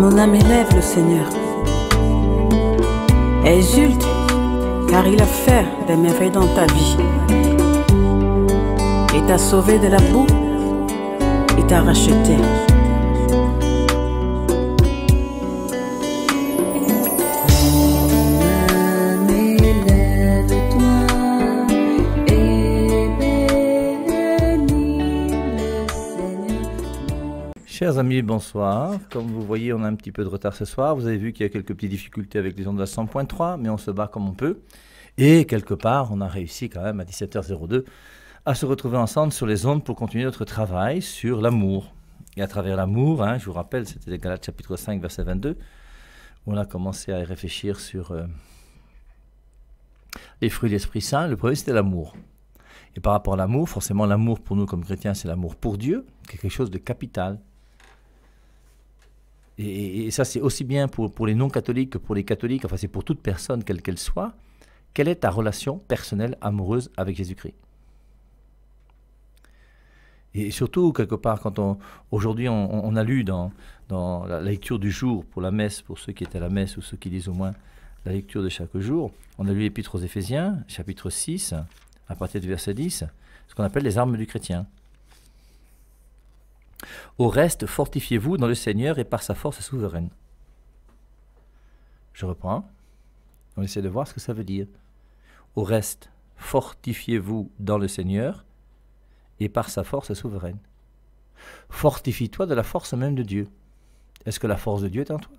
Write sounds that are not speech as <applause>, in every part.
Mon âme élève le Seigneur. Exulte, car il a fait des merveilles dans ta vie. Il t'a sauvé de la boue, et t'a racheté. amis, bonsoir. Comme vous voyez, on a un petit peu de retard ce soir. Vous avez vu qu'il y a quelques petites difficultés avec les ondes à 100.3, mais on se bat comme on peut. Et quelque part, on a réussi quand même à 17h02 à se retrouver ensemble sur les ondes pour continuer notre travail sur l'amour. Et à travers l'amour, hein, je vous rappelle, c'était Galates chapitre 5, verset 22, où on a commencé à y réfléchir sur euh, les fruits de l'Esprit Saint. Le premier, c'était l'amour. Et par rapport à l'amour, forcément, l'amour pour nous comme chrétiens, c'est l'amour pour Dieu, quelque chose de capital et, ça c'est aussi bien pour, les non-catholiques que pour les catholiques, enfin c'est pour toute personne quelle qu'elle soit, quelle est ta relation personnelle, amoureuse avec Jésus-Christ et surtout, quelque part, quand on, aujourd'hui, on, a lu dans, dans la lecture du jour pour la messe, pour ceux qui étaient à la messe ou ceux qui lisent au moins la lecture de chaque jour, on a lu l'Épître aux Éphésiens, chapitre 6, à partir du verset 10, ce qu'on appelle les armes du chrétien. Au reste, fortifiez-vous dans le Seigneur et par sa force souveraine. Je reprends. On essaie de voir ce que ça veut dire. Au reste, fortifiez-vous dans le Seigneur et par sa force souveraine. Fortifie-toi de la force même de Dieu. Est-ce que la force de Dieu est en toi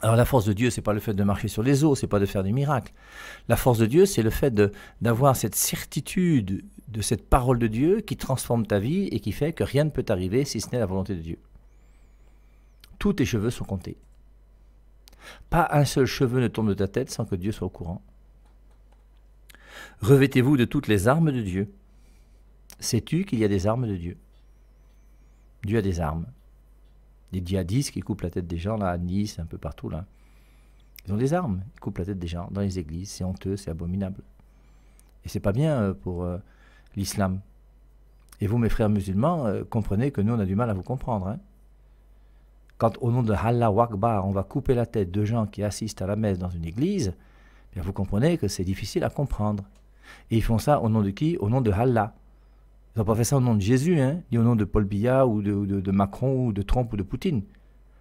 alors la force de Dieu, c'est pas le fait de marcher sur les eaux, c'est pas de faire des miracles. La force de Dieu, c'est le fait d'avoir cette certitude de cette parole de Dieu qui transforme ta vie et qui fait que rien ne peut t'arriver si ce n'est la volonté de Dieu. Tous tes cheveux sont comptés. Pas un seul cheveu ne tombe de ta tête sans que Dieu soit au courant. Revêtez-vous de toutes les armes de Dieu. Sais-tu qu'il y a des armes de Dieu Dieu a des armes. Des djihadistes qui coupent la tête des gens là, à Nice, un peu partout là. Ils ont des armes, ils coupent la tête des gens dans les églises, c'est honteux, c'est abominable. Et c'est pas bien euh, pour euh, l'islam. Et vous, mes frères musulmans, euh, comprenez que nous, on a du mal à vous comprendre. Hein. Quand au nom de Allah Akbar, on va couper la tête de gens qui assistent à la messe dans une église, bien vous comprenez que c'est difficile à comprendre. Et ils font ça au nom de qui Au nom de Allah. Ils n'ont pas fait ça au nom de Jésus, hein? ni au nom de Paul Biya ou de, Macron ou de Trump ou de Poutine.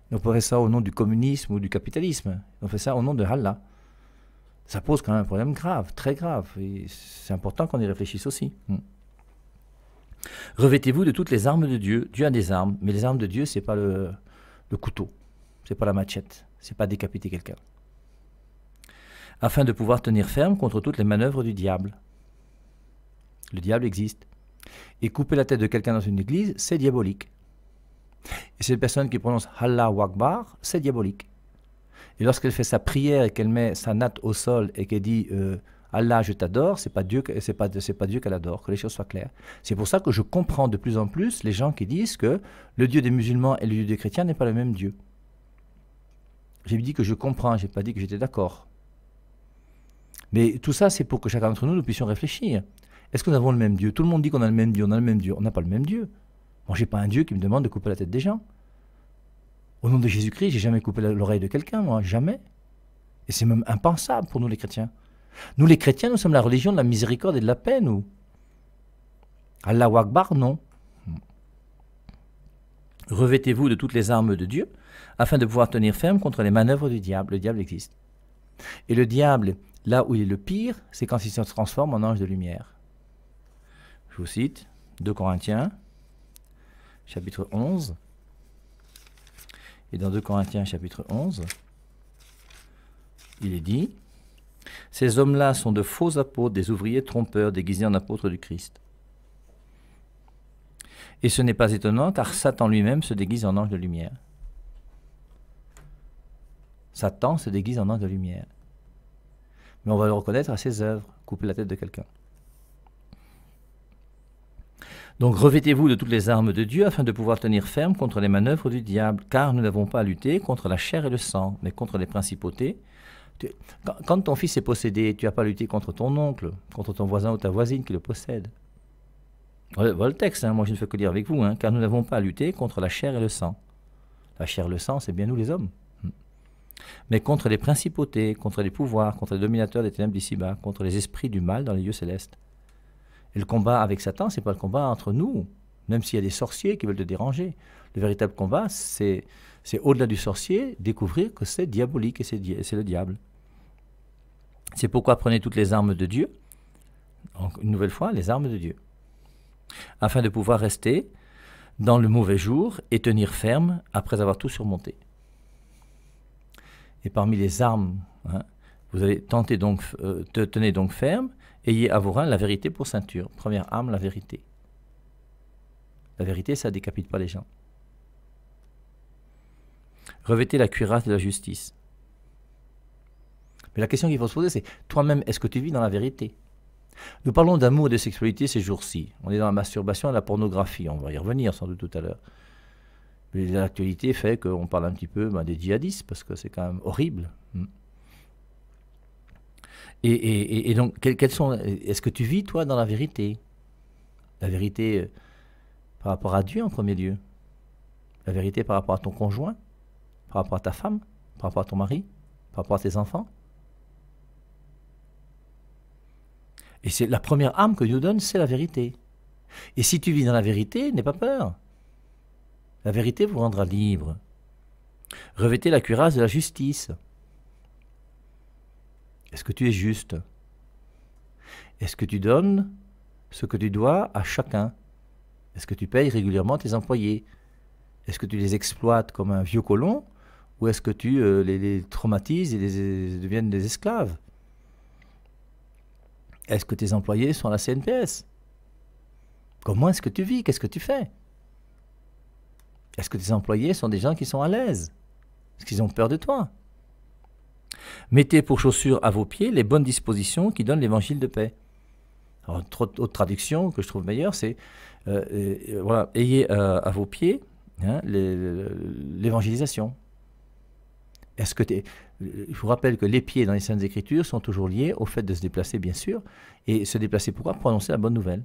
Ils n'ont pas fait ça au nom du communisme ou du capitalisme. Ils ont fait ça au nom de Allah ça pose quand même un problème grave, très grave. Et c'est important qu'on y réfléchisse aussi. Hmm. Revêtez-vous de toutes les armes de Dieu. Dieu a des armes, mais les armes de Dieu, ce n'est pas le, couteau, couteau, n'est pas la machette, ce n'est pas décapiter quelqu'un. Afin de pouvoir tenir ferme contre toutes les manœuvres du diable. Le diable existe. Et couper la tête de quelqu'un dans une église, c'est diabolique. Et cette personne qui prononce Allah Akbar, c'est diabolique. Et lorsqu'elle fait sa prière et qu'elle met sa natte au sol et qu'elle dit euh, Allah, je t'adore, c'est pas Dieu, c'est pas c'est pas Dieu qu'elle adore. Que les choses soient claires. C'est pour ça que je comprends de plus en plus les gens qui disent que le Dieu des musulmans et le Dieu des chrétiens n'est pas le même Dieu. J'ai dit que je comprends, j'ai pas dit que j'étais d'accord. Mais tout ça, c'est pour que chacun d'entre nous, nous puissions réfléchir. Est-ce que nous avons le même Dieu Tout le monde dit qu'on a le même Dieu, on a le même Dieu. On n'a pas le même Dieu. Moi, j'ai pas un Dieu qui me demande de couper la tête des gens. Au nom de Jésus-Christ, j'ai jamais coupé l'oreille de quelqu'un, moi, jamais. Et c'est même impensable pour nous les chrétiens. Nous les chrétiens, nous sommes la religion de la miséricorde et de la paix, nous. Allah Akbar, non. Revêtez-vous de toutes les armes de Dieu afin de pouvoir tenir ferme contre les manœuvres du diable. Le diable existe. Et le diable, là où il est le pire, c'est quand il se transforme en ange de lumière. Je vous cite 2 Corinthiens, chapitre 11. Et dans 2 Corinthiens chapitre 11, il est dit, Ces hommes-là sont de faux apôtres, des ouvriers trompeurs déguisés en apôtres du Christ. Et ce n'est pas étonnant car Satan lui-même se déguise en ange de lumière. Satan se déguise en ange de lumière. Mais on va le reconnaître à ses œuvres, couper la tête de quelqu'un. Donc revêtez-vous de toutes les armes de Dieu afin de pouvoir tenir ferme contre les manœuvres du diable, car nous n'avons pas à lutter contre la chair et le sang, mais contre les principautés. quand, ton fils est possédé, tu n'as pas à lutter contre ton oncle, contre ton voisin ou ta voisine qui le possède. Voilà, le texte, hein. moi je ne fais que lire avec vous, hein. car nous n'avons pas à lutter contre la chair et le sang. La chair et le sang, c'est bien nous les hommes. Hmm. Mais contre les principautés, contre les pouvoirs, contre les dominateurs des ténèbres d'ici-bas, contre les esprits du mal dans les lieux célestes le combat avec Satan, n'est pas le combat entre nous, même s'il y a des sorciers qui veulent te déranger. Le véritable combat, c'est au-delà du sorcier, découvrir que c'est diabolique et c'est le diable. C'est pourquoi prenez toutes les armes de Dieu, une nouvelle fois, les armes de Dieu, afin de pouvoir rester dans le mauvais jour et tenir ferme après avoir tout surmonté. Et parmi les armes, hein, vous allez tenter donc, euh, te tenez donc ferme, Ayez à vos reins la vérité pour ceinture. Première arme, la vérité. La vérité, ça décapite pas les gens. Revêtez la cuirasse de la justice. Mais la question qu'il faut se poser, c'est toi-même, est-ce que tu vis dans la vérité Nous parlons d'amour et de sexualité ces jours-ci. On est dans la masturbation et la pornographie. On va y revenir sans doute tout à l'heure. Mais l'actualité fait qu'on parle un petit peu ben, des djihadistes, parce que c'est quand même horrible et, donc, Est-ce que tu vis, toi, dans la vérité La vérité euh, par rapport à Dieu en premier lieu La vérité par rapport à ton conjoint Par rapport à ta femme Par rapport à ton mari Par rapport à tes enfants Et c'est la première âme que Dieu donne, c'est la vérité. Et si tu vis dans la vérité, n'aie pas peur. La vérité vous rendra libre. Revêtez la cuirasse de la justice. Est-ce que tu es juste Est-ce que tu donnes ce que tu dois à chacun Est-ce que tu payes régulièrement tes employés Est-ce que tu les exploites comme un vieux colon ou est-ce que tu euh, les, traumatises et les, deviennent des esclaves Est-ce que tes employés sont à la CNPS Comment est-ce que tu vis Qu'est-ce que tu fais Est-ce que tes employés sont des gens qui sont à l'aise Est-ce qu'ils ont peur de toi Mettez pour chaussures à vos pieds les bonnes dispositions qui donnent l'évangile de paix. autre traduction que je trouve meilleure, c'est euh, euh, euh, voilà, ayez à vos pieds hein, l'évangélisation. Est-ce que es, je vous rappelle que les pieds dans les Saintes Écritures sont toujours liés au fait de se déplacer, bien sûr, et se déplacer pourquoi Pour annoncer la bonne nouvelle.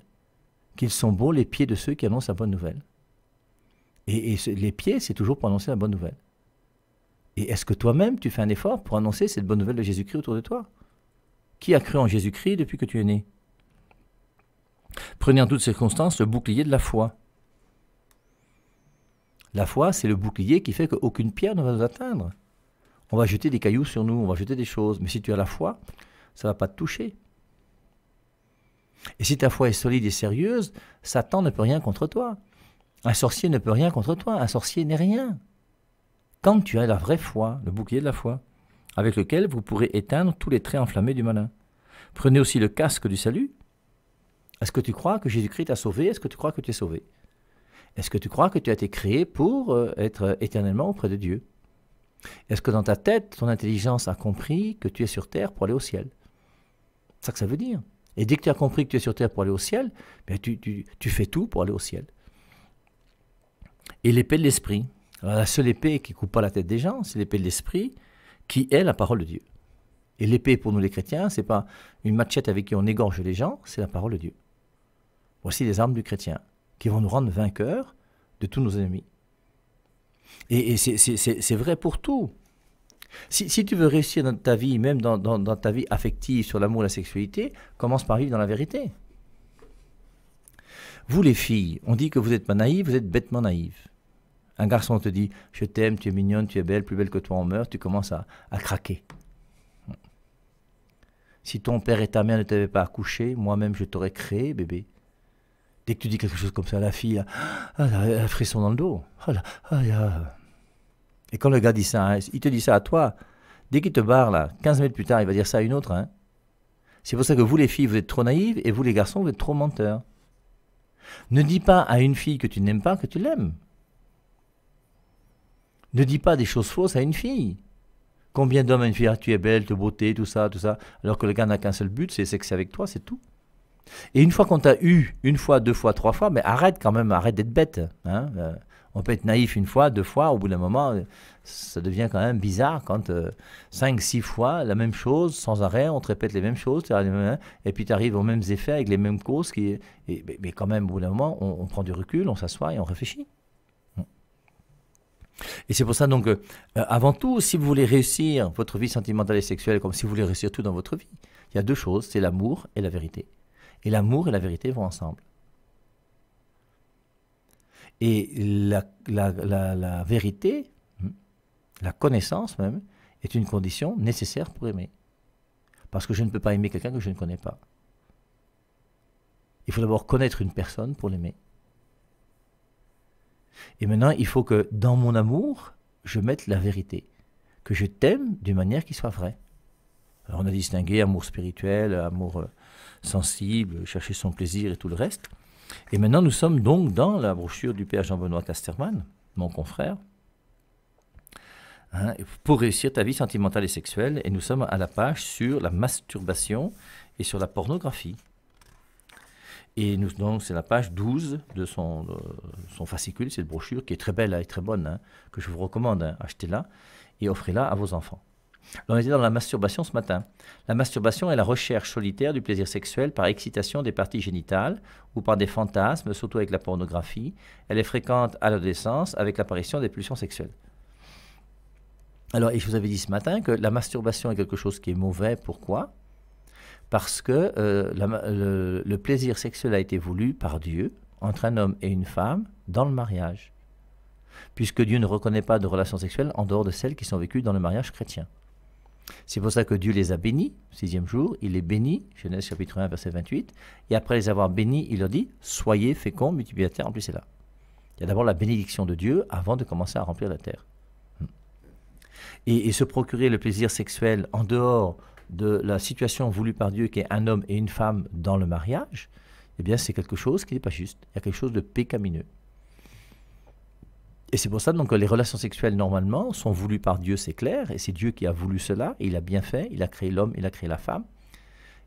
Qu'ils sont beaux les pieds de ceux qui annoncent la bonne nouvelle. Et, et les pieds, c'est toujours pour annoncer la bonne nouvelle. Et est-ce que toi-même, tu fais un effort pour annoncer cette bonne nouvelle de Jésus-Christ autour de toi Qui a cru en Jésus-Christ depuis que tu es né Prenez en toutes circonstances le bouclier de la foi. La foi, c'est le bouclier qui fait qu'aucune pierre ne va nous atteindre. On va jeter des cailloux sur nous, on va jeter des choses, mais si tu as la foi, ça ne va pas te toucher. Et si ta foi est solide et sérieuse, Satan ne peut rien contre toi. Un sorcier ne peut rien contre toi, un sorcier n'est rien quand tu as la vraie foi, le bouclier de la foi, avec lequel vous pourrez éteindre tous les traits enflammés du malin. Prenez aussi le casque du salut. Est-ce que tu crois que Jésus-Christ t'a sauvé Est-ce que tu crois que tu es sauvé Est-ce que tu crois que tu as été créé pour euh, être euh, éternellement auprès de Dieu Est-ce que dans ta tête, ton intelligence a compris que tu es sur terre pour aller au ciel C'est ça que ça veut dire. Et dès que tu as compris que tu es sur terre pour aller au ciel, ben, tu fais tout pour aller au ciel. Et l'épée de l'esprit, la seule épée qui coupe pas la tête des gens, c'est l'épée de l'esprit, qui est la parole de Dieu. Et l'épée pour nous les chrétiens, c'est pas une machette avec qui on égorge les gens, c'est la parole de Dieu. Voici les armes du chrétien, qui vont nous rendre vainqueurs de tous nos ennemis. Et, c'est vrai pour tout. Si, tu veux réussir dans ta vie, même dans, dans ta vie affective sur l'amour et la sexualité, commence par vivre dans la vérité. Vous les filles, on dit que vous êtes pas naïves, vous êtes bêtement naïves. Un garçon te dit Je t'aime, tu es mignonne, tu es belle, plus belle que toi, on meurt, tu commences à, craquer. Si ton père et ta mère ne t'avaient pas accouché, moi-même je t'aurais créé, bébé. Dès que tu dis quelque chose comme ça à la fille, elle <gasps> a, ah, un frisson dans le dos. Ah, ah, et quand le gars dit ça, hein, il te dit ça à toi. Dès qu'il te barre, là, 15 minutes plus tard, il va dire ça à une autre. Hein. C'est pour ça que vous, les filles, vous êtes trop naïves et vous, les garçons, vous êtes trop menteurs. Ne dis pas à une fille que tu n'aimes pas que tu l'aimes. Ne dis pas des choses fausses à une fille. Combien d'hommes à une fille ah, tu es belle, tu es beauté, tout ça, tout ça, alors que le gars n'a qu'un seul but, c'est sexer avec toi, c'est tout. Et une fois qu'on t'a eu, une fois, deux fois, trois fois, mais arrête quand même, arrête d'être bête. Hein. Euh, on peut être naïf une fois, deux fois, au bout d'un moment, ça devient quand même bizarre quand euh, cinq, six fois la même chose, sans arrêt, on te répète les mêmes choses, hein, et puis tu arrives aux mêmes effets avec les mêmes causes. et, mais, quand même, au bout d'un moment, on prend du recul, on s'assoit et on réfléchit. Et c'est pour ça, donc, euh, euh, avant tout, si vous voulez réussir votre vie sentimentale et sexuelle, comme si vous voulez réussir tout dans votre vie, il y a deux choses, c'est l'amour et la vérité. Et l'amour et la vérité vont ensemble. Et la vérité, hmm, la connaissance même, est une condition nécessaire pour aimer. Parce que je ne peux pas aimer quelqu'un que je ne connais pas. Il faut d'abord connaître une personne pour l'aimer. Et maintenant, il faut que dans mon amour, je mette la vérité, que je t'aime d'une manière qui soit vraie. on a distingué amour spirituel, amour euh, sensible, chercher son plaisir et tout le reste. Et maintenant, nous sommes donc dans la brochure du père Jean-Benoît Casterman, mon confrère, hein, pour réussir ta vie sentimentale et sexuelle. Et nous sommes à la page sur la masturbation et sur la pornographie. Et nous, donc, c'est la page 12 de son, son fascicule, cette brochure qui est très belle et très bonne, hein, que je vous recommande. Hein. Achetez-la et offrez-la à vos enfants. Alors, on était dans la masturbation ce matin. La masturbation est la recherche solitaire du plaisir sexuel par excitation des parties génitales ou par des fantasmes, surtout avec la pornographie. Elle est fréquente à l'adolescence avec l'apparition des pulsions sexuelles. Alors, et je vous avais dit ce matin que la masturbation est quelque chose qui est mauvais. Pourquoi parce que euh, le, plaisir sexuel a été voulu par Dieu entre un homme et une femme dans le mariage, puisque Dieu ne reconnaît pas de relations sexuelles en dehors de celles qui sont vécues dans le mariage chrétien. C'est pour ça que Dieu les a bénis, sixième jour, il les bénit, Genèse chapitre 1, verset 28, et après les avoir bénis, il leur dit, soyez féconds, multipliez la terre, c'est là. Il y a d'abord la bénédiction de Dieu avant de commencer à remplir la terre. Et, et se procurer le plaisir sexuel en dehors de la situation voulue par Dieu qui est un homme et une femme dans le mariage, eh bien c'est quelque chose qui n'est pas juste. Il y a quelque chose de pécamineux. Et c'est pour ça donc, que les relations sexuelles, normalement, sont voulues par Dieu, c'est clair, et c'est Dieu qui a voulu cela, et il a bien fait, il a créé l'homme, il a créé la femme.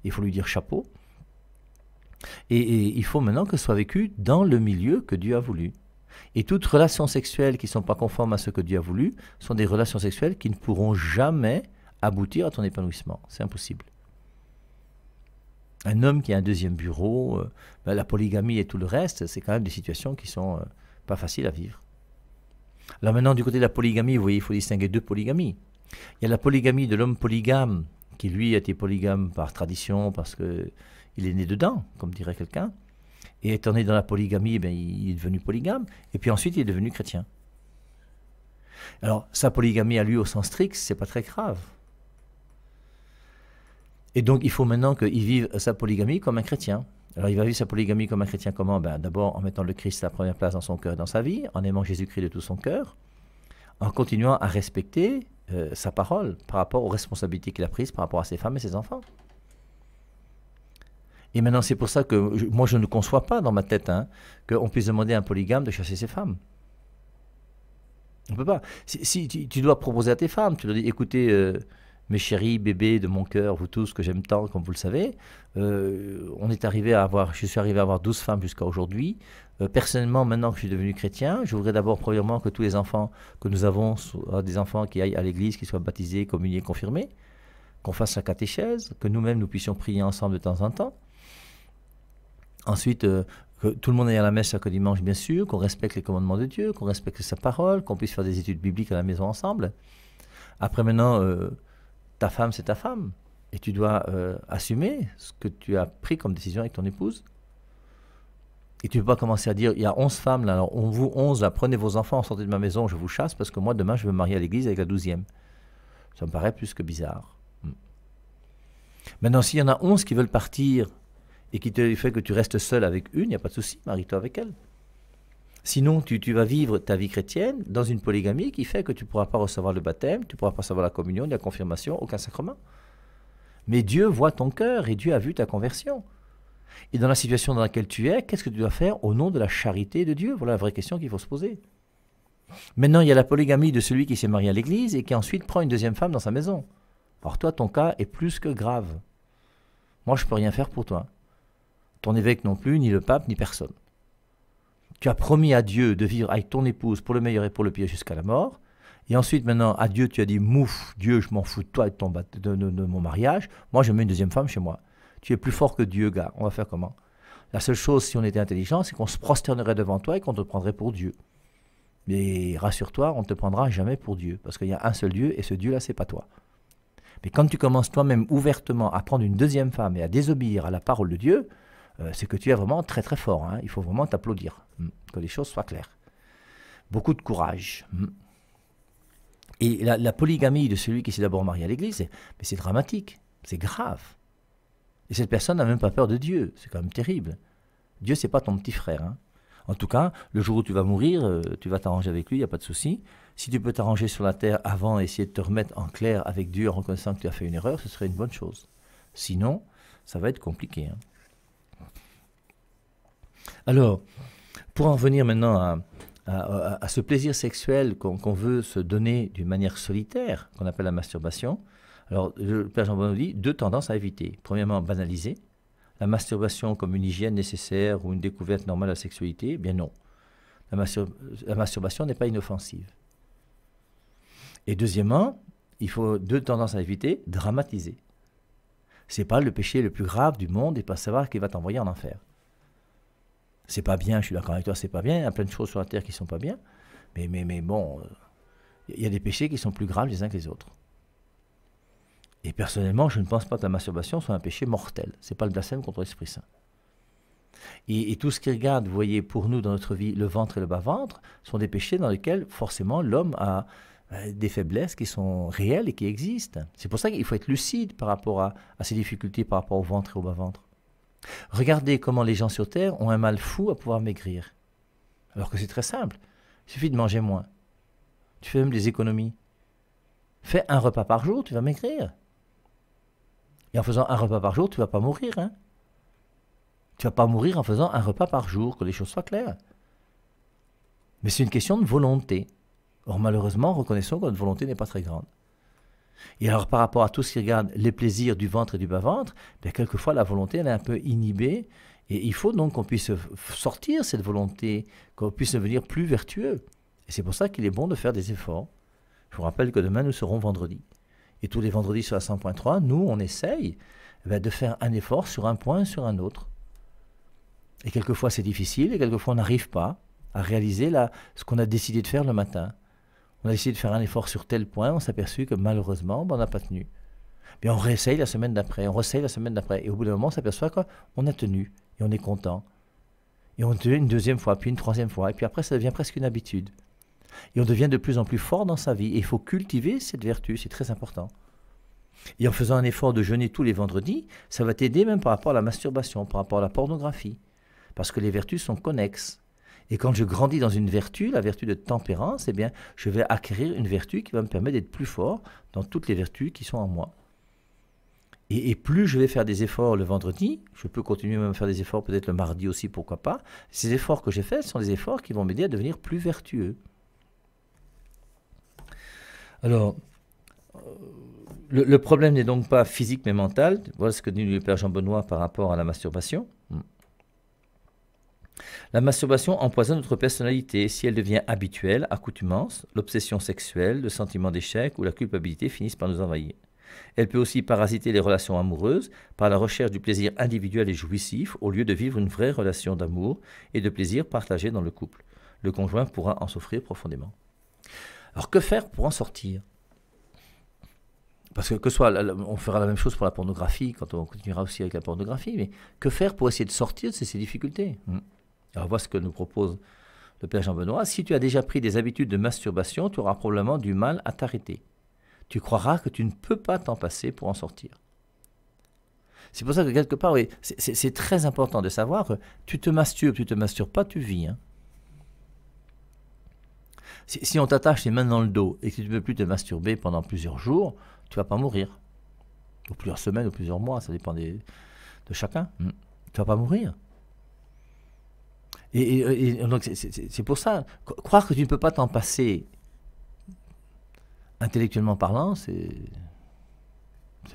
Il faut lui dire chapeau. Et, il faut maintenant que ce soit vécu dans le milieu que Dieu a voulu. Et toutes relations sexuelles qui ne sont pas conformes à ce que Dieu a voulu sont des relations sexuelles qui ne pourront jamais aboutir à ton épanouissement. C'est impossible. Un homme qui a un deuxième bureau, euh, ben, la polygamie et tout le reste, c'est quand même des situations qui sont euh, pas faciles à vivre. Alors maintenant, du côté de la polygamie, vous voyez, il faut distinguer deux polygamies. Il y a la polygamie de l'homme polygame, qui lui a été polygame par tradition, parce qu'il est né dedans, comme dirait quelqu'un. Et étant né dans la polygamie, eh il est devenu polygame. Et puis ensuite, il est devenu chrétien. Alors, sa polygamie à lui, au sens strict, c'est pas très grave. Et donc, il faut maintenant qu'il vive sa polygamie comme un chrétien. Alors, il va vivre sa polygamie comme un chrétien comment ben, D'abord en mettant le Christ à la première place dans son cœur, dans sa vie, en aimant Jésus-Christ de tout son cœur, en continuant à respecter euh, sa parole par rapport aux responsabilités qu'il a prises par rapport à ses femmes et ses enfants. Et maintenant, c'est pour ça que moi, je ne conçois pas dans ma tête hein, qu'on puisse demander à un polygame de chasser ses femmes. On ne peut pas. Si, tu, dois proposer à tes femmes, tu leur dis écoutez, euh, mes chéris, bébés de mon cœur, vous tous que j'aime tant, comme vous le savez. Euh, on est arrivé à avoir, je suis arrivé à avoir 12 femmes jusqu'à aujourd'hui. Euh, personnellement, maintenant que je suis devenu chrétien, je voudrais d'abord, premièrement, que tous les enfants que nous avons, euh, des enfants qui aillent à l'église, qui soient baptisés, communiés, confirmés, qu'on fasse la catéchèse, que nous-mêmes nous puissions prier ensemble de temps en temps. Ensuite, que tout le monde aille à la messe chaque dimanche, bien sûr, qu'on respecte les commandements de Dieu, qu'on respecte sa parole, qu'on puisse faire des études bibliques à la maison ensemble. Après maintenant, femme, c'est ta femme. Et tu dois euh, assumer ce que tu as pris comme décision avec ton épouse. Et tu ne peux pas commencer à dire, il y a 11 femmes là, on vous 11 la prenez vos enfants, en sortez de ma maison, je vous chasse parce que moi demain je veux marier à l'église avec la douzième. Ça me paraît plus que bizarre. Hmm. Maintenant, s'il y en a 11 qui veulent partir et qui te fait que tu restes seul avec une, il n'y a pas de souci, marie-toi avec elle. Sinon, tu, vas vivre ta vie chrétienne dans une polygamie qui fait que tu ne pourras pas recevoir le baptême, tu ne pourras pas recevoir la communion, la confirmation, aucun sacrement. Mais Dieu voit ton cœur et Dieu a vu ta conversion. Et dans la situation dans laquelle tu es, qu'est-ce que tu dois faire au nom de la charité de Dieu Voilà la vraie question qu'il faut se poser. Maintenant, il y a la polygamie de celui qui s'est marié à l'église et qui ensuite prend une deuxième femme dans sa maison. Alors toi, ton cas est plus que grave. Moi, je ne peux rien faire pour toi. Ton évêque non plus, ni le pape, ni personne tu as promis à Dieu de vivre avec ton épouse pour le meilleur et pour le pire jusqu'à la mort. Et ensuite, maintenant, à Dieu, tu as dit, mouf, Dieu, je m'en fous de toi et de, ton, mon mariage. Moi, je mets une deuxième femme chez moi. Tu es plus fort que Dieu, gars. On va faire comment La seule chose, si on était intelligent, c'est qu'on se prosternerait devant toi et qu'on te prendrait pour Dieu. Mais rassure-toi, on ne te prendra jamais pour Dieu. Parce qu'il y a un seul Dieu et ce Dieu-là, c'est pas toi. Mais quand tu commences toi-même ouvertement à prendre une deuxième femme et à désobéir à la parole de Dieu, euh, c'est que tu es vraiment très très fort. Hein. Il faut vraiment t'applaudir, hmm, que les choses soient claires. Beaucoup de courage. Hmm. Et la, polygamie de celui qui s'est d'abord marié à l'Église, mais c'est dramatique, c'est grave. Et cette personne n'a même pas peur de Dieu, c'est quand même terrible. Dieu, c'est pas ton petit frère. Hein. En tout cas, le jour où tu vas mourir, euh, tu vas t'arranger avec lui, il n'y a pas de souci. Si tu peux t'arranger sur la terre avant, essayer de te remettre en clair avec Dieu en reconnaissant que tu as fait une erreur, ce serait une bonne chose. Sinon, ça va être compliqué. Hein. Alors, pour en venir maintenant à, ce plaisir sexuel qu'on veut se donner d'une manière solitaire, qu'on appelle la masturbation. Alors, le Père Jean Bonneau dit deux tendances à éviter. Premièrement, banaliser la masturbation comme une hygiène nécessaire ou une découverte normale de la sexualité. Eh bien non. La, masturbation n'est pas inoffensive. Et deuxièmement, il faut deux tendances à éviter dramatiser. C'est pas le péché le plus grave du monde et pas savoir qu'il va t'envoyer en enfer. C'est pas bien, je suis d'accord avec toi, c'est pas bien. Il y a plein de choses sur la terre qui sont pas bien. Mais, mais, mais bon, euh, il y a des péchés qui sont plus graves les uns que les autres. Et personnellement, je ne pense pas que la masturbation soit un péché mortel. C'est pas le blasphème contre l'Esprit Saint. Et, tout ce qui regarde, vous voyez, pour nous dans notre vie, le ventre et le bas-ventre, sont des péchés dans lesquels forcément l'homme a des faiblesses qui sont réelles et qui existent. C'est pour ça qu'il faut être lucide par rapport à, à, ces difficultés par rapport au ventre et au bas-ventre. Regardez comment les gens sur Terre ont un mal fou à pouvoir maigrir. Alors que c'est très simple. Il suffit de manger moins. Tu fais même des économies. Fais un repas par jour, tu vas maigrir. Et en faisant un repas par jour, tu vas pas mourir. Hein tu vas pas mourir en faisant un repas par jour, que les choses soient claires. Mais c'est une question de volonté. Or malheureusement, reconnaissons que notre volonté n'est pas très grande. Et alors, par rapport à tout ce qui regarde les plaisirs du ventre et du bas-ventre, bien, quelquefois, la volonté, elle est un peu inhibée. Et il faut donc qu'on puisse sortir cette volonté, qu'on puisse devenir plus vertueux. Et c'est pour ça qu'il est bon de faire des efforts. Je vous rappelle que demain, nous serons vendredi. Et tous les vendredis sur la 100.3, nous, on essaye ben, de faire un effort sur un point, sur un autre. Et quelquefois, c'est difficile, et quelquefois, on n'arrive pas à réaliser ce qu'on a décidé de faire le matin. On a essayé de faire un effort sur tel point, on s'est aperçu que malheureusement, ben, on n'a pas tenu. mais on réessaye la semaine d'après, on réessaye la semaine d'après. Et au bout d'un moment, on s'aperçoit qu'on a tenu et on est content. Et on tenu une deuxième fois, puis une troisième fois. Et puis après, ça devient presque une habitude. Et on devient de plus en plus fort dans sa vie. Et il faut cultiver cette vertu, c'est très important. Et en faisant un effort de jeûner tous les vendredis, ça va t'aider même par rapport à la masturbation, par rapport à la pornographie. Parce que les vertus sont connexes. Et quand je grandis dans une vertu, la vertu de tempérance, eh bien, je vais acquérir une vertu qui va me permettre d'être plus fort dans toutes les vertus qui sont en moi. Et, plus je vais faire des efforts le vendredi, je peux continuer même à faire des efforts peut-être le mardi aussi, pourquoi pas. Ces efforts que j'ai faits sont des efforts qui vont m'aider à devenir plus vertueux. Alors, euh, le, le problème n'est donc pas physique mais mental. Voilà ce que dit le Père Jean-Benoît par rapport à la masturbation. Hmm. La masturbation empoisonne notre personnalité. Si elle devient habituelle, accoutumance, l'obsession sexuelle, le sentiment d'échec ou la culpabilité finissent par nous envahir. Elle peut aussi parasiter les relations amoureuses par la recherche du plaisir individuel et jouissif au lieu de vivre une vraie relation d'amour et de plaisir partagé dans le couple. Le conjoint pourra en souffrir profondément. Alors que faire pour en sortir parce que que soit, on fera la même chose pour la pornographie quand on continuera aussi avec la pornographie, mais que faire pour essayer de sortir de ces, difficultés hmm. Alors voici ce que nous propose le Père Jean-Benoît. Si tu as déjà pris des habitudes de masturbation, tu auras probablement du mal à t'arrêter. Tu croiras que tu ne peux pas t'en passer pour en sortir. C'est pour ça que quelque part, oui, c'est très important de savoir que tu te masturbes, tu te masturbes pas, tu vis. Hein. Si, on t'attache les mains dans le dos et que tu ne peux plus te masturber pendant plusieurs jours, tu vas pas mourir. Ou plusieurs semaines ou plusieurs mois, ça dépend de chacun. Hmm. Tu vas pas mourir. Et, donc c'est pour ça, croire que tu ne peux pas t'en passer, intellectuellement parlant, c'est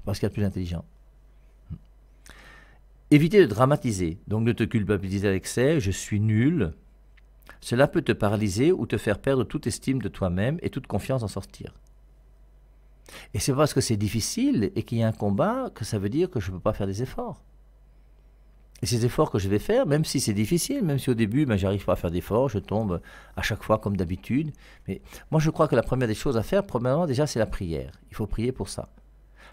pas ce qu'il y a de plus intelligent. Hmm. Éviter de dramatiser, donc de te culpabiliser à l'excès, je suis nul. Cela peut te paralyser ou te faire perdre toute estime de toi-même et toute confiance en sortir. Et c'est parce que c'est difficile et qu'il y a un combat que ça veut dire que je ne peux pas faire des efforts. Et ces efforts que je vais faire, même si c'est difficile, même si au début, ben, j'arrive pas à faire d'efforts, je tombe à chaque fois comme d'habitude. Mais moi, je crois que la première des choses à faire, premièrement, déjà, c'est la prière. Il faut prier pour ça.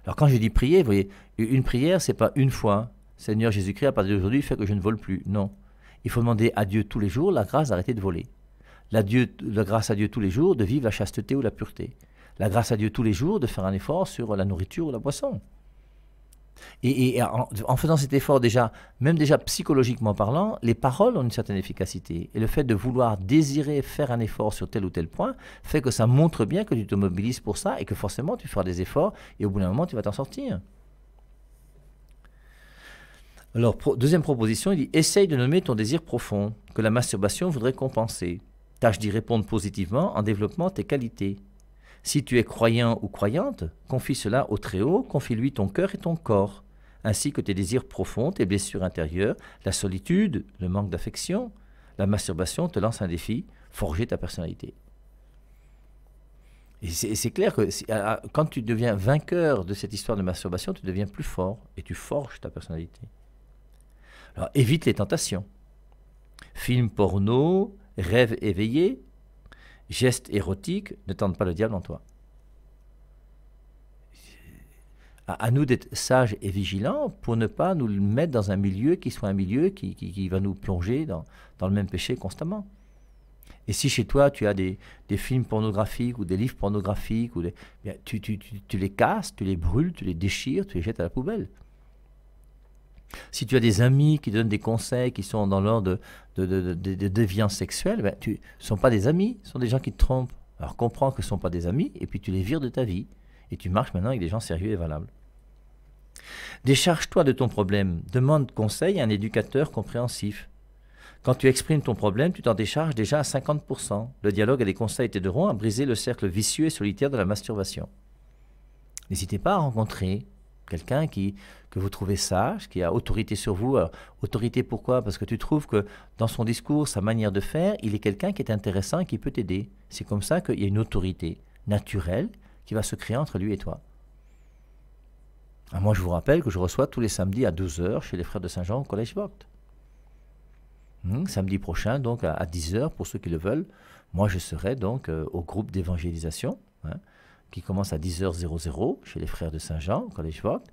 Alors, quand je dis prier, vous voyez, une prière, c'est pas une fois. Hein. Seigneur Jésus-Christ, à partir d'aujourd'hui, fait que je ne vole plus. Non. Il faut demander à Dieu tous les jours la grâce d'arrêter de voler. La, la grâce à Dieu tous les jours de vivre la chasteté ou la pureté. La grâce à Dieu tous les jours de faire un effort sur la nourriture ou la boisson. Et, en, faisant cet effort déjà, même déjà psychologiquement parlant, les paroles ont une certaine efficacité. Et le fait de vouloir désirer faire un effort sur tel ou tel point fait que ça montre bien que tu te mobilises pour ça et que forcément tu feras des efforts et au bout d'un moment tu vas t'en sortir. Alors, deuxième proposition, il dit essaye de nommer ton désir profond que la masturbation voudrait compenser. Tâche d'y répondre positivement en développant tes qualités. Si tu es croyant ou croyante, confie cela au Très-Haut, confie-lui ton cœur et ton corps, ainsi que tes désirs profonds, tes blessures intérieures, la solitude, le manque d'affection. La masturbation te lance un défi, forger ta personnalité. Et c'est clair que quand tu deviens vainqueur de cette histoire de masturbation, tu deviens plus fort et tu forges ta personnalité. Alors évite les tentations. Films porno, rêves éveillés, Geste érotique, ne tente pas le diable en toi. À, nous d'être sages et vigilants pour ne pas nous mettre dans un milieu qui soit un milieu qui, va nous plonger dans, le même péché constamment. Et si chez toi tu as des, films pornographiques ou des livres pornographiques, ou des, tu, tu, tu, tu, les casses, tu les brûles, tu les déchires, tu les jettes à la poubelle. Si tu as des amis qui donnent des conseils, qui sont dans l'ordre de, de, de, de déviance sexuelle, ben, tu ne sont pas des amis, ce sont des gens qui te trompent. Alors comprends que ce ne sont pas des amis, et puis tu les vires de ta vie. Et tu marches maintenant avec des gens sérieux et valables. Décharge-toi de ton problème. Demande conseil à un éducateur compréhensif. Quand tu exprimes ton problème, tu t'en décharges déjà à 50%. Le dialogue et les conseils t'aideront à briser le cercle vicieux et solitaire de la masturbation. N'hésitez pas à rencontrer quelqu'un qui que vous trouvez sage, qui a autorité sur vous. Euh, autorité pourquoi Parce que tu trouves que dans son discours, sa manière de faire, il est quelqu'un qui est intéressant et qui peut t'aider. C'est comme ça qu'il y a une autorité naturelle qui va se créer entre lui et toi. Ah, moi, je vous rappelle que je reçois tous les samedis à 12h chez les frères de Saint-Jean au Collège Vogt. Hmm, samedi prochain, donc à, 10h pour ceux qui le veulent, moi je serai donc euh, au groupe d'évangélisation. Hein, qui commence à 10h00 chez les frères de Saint-Jean, au Collège Vogt.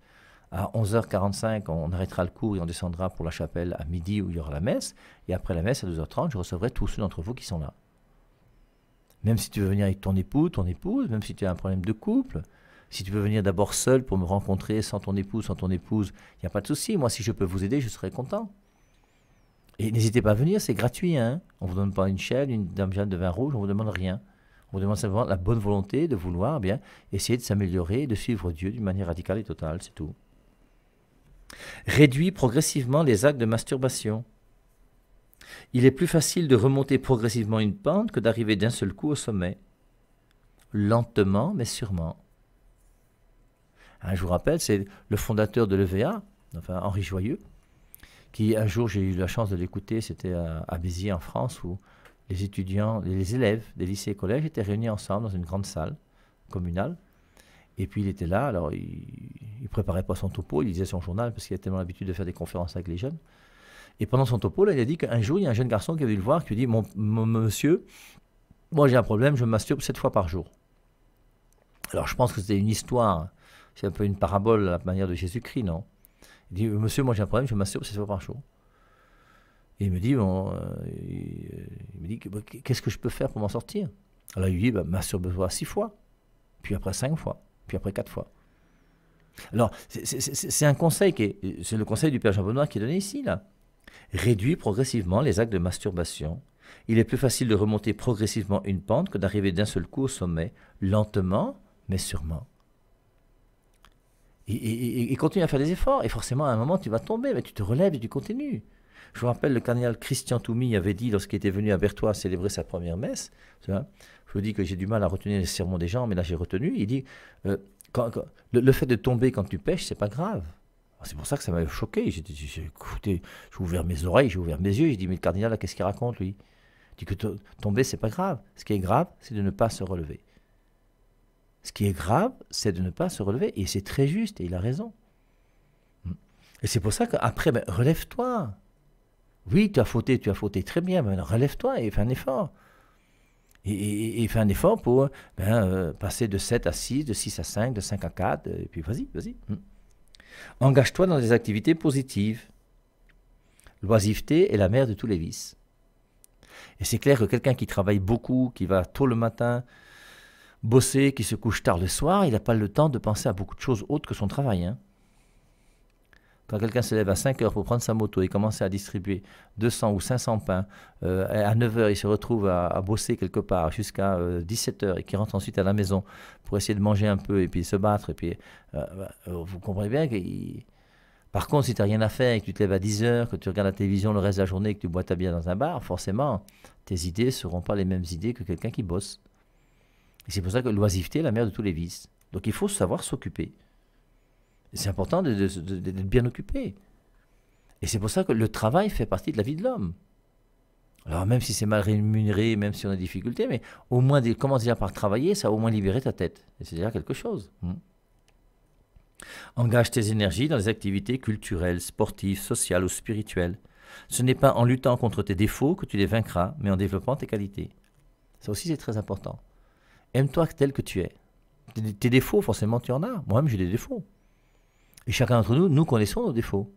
À 11h45, on arrêtera le cours et on descendra pour la chapelle à midi où il y aura la messe. Et après la messe, à 12h30, je recevrai tous ceux d'entre vous qui sont là. Même si tu veux venir avec ton époux, ton épouse, même si tu as un problème de couple, si tu veux venir d'abord seul pour me rencontrer sans ton épouse, sans ton épouse, il n'y a pas de souci. Moi, si je peux vous aider, je serai content. Et n'hésitez pas à venir, c'est gratuit. Hein on ne vous donne pas une chaîne, une dame de vin rouge, on ne vous demande rien. On demande simplement la bonne volonté de vouloir bien essayer de s'améliorer, de suivre Dieu d'une manière radicale et totale, c'est tout. Réduit progressivement les actes de masturbation. Il est plus facile de remonter progressivement une pente que d'arriver d'un seul coup au sommet. Lentement, mais sûrement. Un je vous rappelle, c'est le fondateur de l'EVA, enfin Henri Joyeux, qui un jour j'ai eu la chance de l'écouter, c'était à, à, Béziers en France, où les étudiants, les élèves des lycées et collèges étaient réunis ensemble dans une grande salle communale. Et puis il était là, alors il, ne préparait pas son topo, il lisait son journal parce qu'il a tellement l'habitude de faire des conférences avec les jeunes. Et pendant son topo, il a dit qu'un jour, il y a un jeune garçon qui a venu le voir, qui lui dit mon, Monsieur, moi j'ai un problème, je masturbe sept fois par jour. Alors je pense que c'était une histoire, c'est un peu une parabole à la manière de Jésus-Christ, non Il dit Monsieur, moi j'ai un problème, je masturbe sept fois par jour. Et il me dit, bon, euh, euh, il me dit bah, qu'est-ce que je peux faire pour m'en sortir Alors il lui dit, bah, masturbe-toi six fois, puis après cinq fois, puis après quatre fois. Alors, c'est un conseil qui c'est le conseil du Père Jean Benoît qui est donné ici, là. Réduis progressivement les actes de masturbation. Il est plus facile de remonter progressivement une pente que d'arriver d'un seul coup au sommet, lentement, mais sûrement. Et, et, continue à faire des efforts, et forcément, à un moment, tu vas tomber, mais tu te relèves et tu continues. Je vous rappelle, le cardinal Christian Toumi avait dit, lorsqu'il était venu à Bertois célébrer sa première messe, je vous dis que j'ai du mal à retenir les sermons des gens, mais là j'ai retenu, il dit, euh, le, fait de tomber quand tu pêches, c'est pas grave. Ah, c'est pour ça que ça m'a choqué. J'ai écouté, j'ai ouvert mes oreilles, j'ai ouvert mes yeux, j'ai dit, mais le cardinal, qu'est-ce qu'il raconte, lui Il dit que tomber, c'est pas grave. Ce qui est grave, c'est de ne pas se relever. Ce qui est grave, c'est de ne pas se relever. Et c'est très juste, et il a raison. Et c'est pour ça qu'après, ben, relève-toi. Oui, tu as fauté, tu as fauté très bien, mais relève-toi et fais un effort. Et, fais un effort pour hein, ben, euh, passer de 7 à 6, de 6 à 5, de 5 à 4, et puis vas-y, vas-y. Hum. Engage-toi dans des activités positives. L'oisiveté est la mère de tous les vices. Et c'est clair que quelqu'un qui travaille beaucoup, qui va tôt le matin bosser, qui se couche tard le soir, il n'a pas le temps de penser à beaucoup de choses autres que son travail. Hein. Quand quelqu'un se lève à 5 heures pour prendre sa moto et commencer à distribuer 200 ou 500 pains, euh, à 9 heures, il se retrouve à, bosser quelque part jusqu'à 17 euh, heures et qui rentre ensuite à la maison pour essayer de manger un peu et puis se battre. Et puis, euh, bah, vous comprenez bien que Par contre, si tu n'as rien à faire et que tu te lèves à 10 heures, que tu regardes la télévision le reste de la journée et que tu bois ta bière dans un bar, forcément, tes idées ne seront pas les mêmes idées que quelqu'un qui bosse. Et c'est pour ça que l'oisiveté est la mère de tous les vices. Donc il faut savoir s'occuper. C'est important d'être bien occupé. Et c'est pour ça que le travail fait partie de la vie de l'homme. Alors même si c'est mal rémunéré, même si on a des difficultés, mais au moins comment commence par travailler, ça au moins libérer ta tête. Et c'est déjà quelque chose. Hmm. Engage tes énergies dans des activités culturelles, sportives, sociales ou spirituelles. Ce n'est pas en luttant contre tes défauts que tu les vaincras, mais en développant tes qualités. Ça aussi c'est très important. Aime-toi tel que tu es. Tes défauts, forcément, tu en as. Moi-même, j'ai des défauts. Et chacun d'entre nous, nous connaissons nos défauts.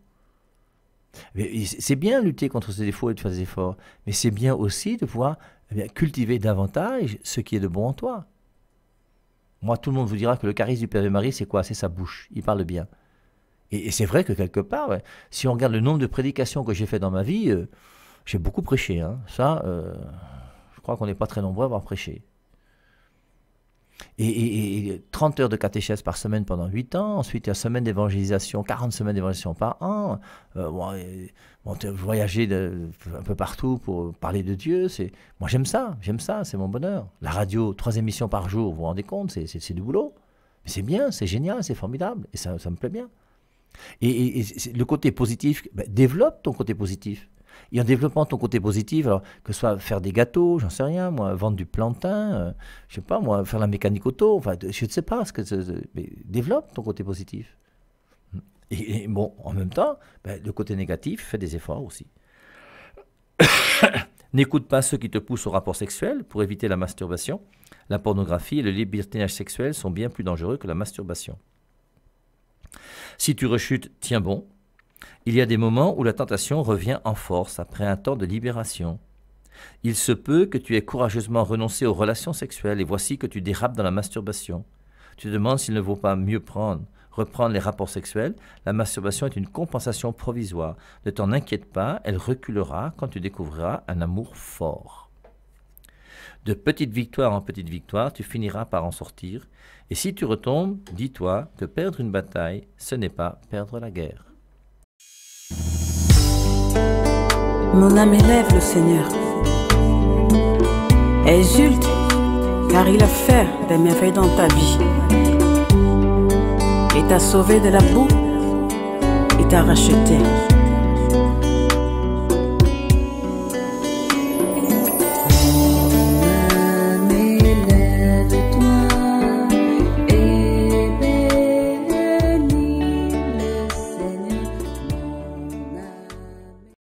C'est bien lutter contre ces défauts et de faire des efforts, mais c'est bien aussi de pouvoir eh cultiver davantage ce qui est de bon en toi. Moi, tout le monde vous dira que le charisme du Père de Marie, c'est quoi C'est sa bouche. Il parle bien. Et, c'est vrai que quelque part, si on regarde le nombre de prédications que j'ai fait dans ma vie, euh, j'ai beaucoup prêché. Hein. Ça, euh, je crois qu'on n'est pas très nombreux à avoir prêché. Et, 30 heures de catéchèse par semaine pendant 8 ans, ensuite une semaine d'évangélisation, 40 semaines d'évangélisation par an, euh, voyager un peu partout pour parler de Dieu, c'est moi j'aime ça, j'aime ça, c'est mon bonheur. La radio, trois émissions par jour, vous vous rendez compte, c'est du boulot. Mais c'est bien, c'est génial, c'est formidable, et ça, ça, me plaît bien. Et, le côté positif, ben, développe ton côté positif. Et en développant ton côté positif, alors que ce soit faire des gâteaux, j'en sais rien, moi, vendre du plantain, euh, je sais pas, moi, faire la mécanique auto, enfin, je ne sais pas ce que développe ton côté positif. Et, bon, en même temps, ben, le côté négatif fais des efforts aussi. <coughs> N'écoute pas ceux qui te poussent au rapport sexuel pour éviter la masturbation. La pornographie et le libertinage sexuel sont bien plus dangereux que la masturbation. Si tu rechutes, tiens bon, il y a des moments où la tentation revient en force après un temps de libération. Il se peut que tu aies courageusement renoncé aux relations sexuelles et voici que tu dérapes dans la masturbation. Tu te demandes s'il ne vaut pas mieux prendre, reprendre les rapports sexuels. La masturbation est une compensation provisoire. Ne t'en inquiète pas, elle reculera quand tu découvriras un amour fort. De petite victoire en petite victoire, tu finiras par en sortir. Et si tu retombes, dis-toi que perdre une bataille, ce n'est pas perdre la guerre. Mon âme élève le Seigneur. Exulte, car il a fait des merveilles dans ta vie. Et t'a sauvé de la boue, et t'a racheté.